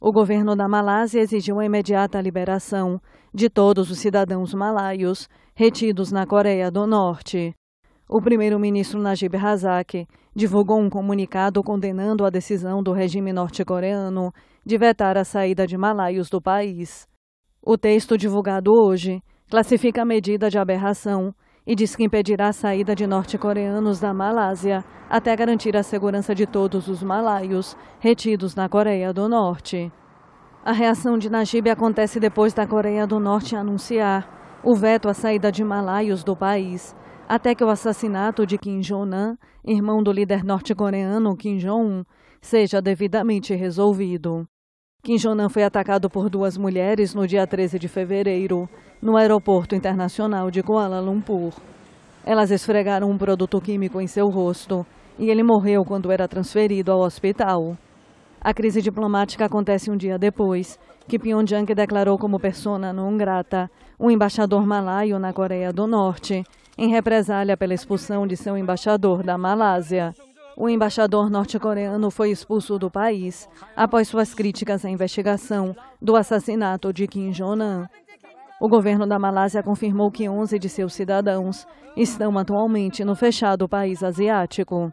O governo da Malásia exigiu a imediata liberação de todos os cidadãos malaios retidos na Coreia do Norte. O primeiro-ministro Najib Razak divulgou um comunicado condenando a decisão do regime norte-coreano de vetar a saída de malaios do país. O texto divulgado hoje classifica a medida de aberração e diz que impedirá a saída de norte-coreanos da Malásia até garantir a segurança de todos os malaios retidos na Coreia do Norte. A reação de Najib acontece depois da Coreia do Norte anunciar o veto à saída de malaios do país, até que o assassinato de Kim Jong-nam, irmão do líder norte-coreano Kim Jong-un, seja devidamente resolvido. Kim Jonan foi atacado por duas mulheres no dia 13 de fevereiro, no aeroporto internacional de Kuala Lumpur. Elas esfregaram um produto químico em seu rosto e ele morreu quando era transferido ao hospital. A crise diplomática acontece um dia depois que Pyongyang declarou como persona non grata um embaixador malaio na Coreia do Norte, em represália pela expulsão de seu embaixador da Malásia. O embaixador norte-coreano foi expulso do país após suas críticas à investigação do assassinato de Kim Jong-un. O governo da Malásia confirmou que 11 de seus cidadãos estão atualmente no fechado país asiático.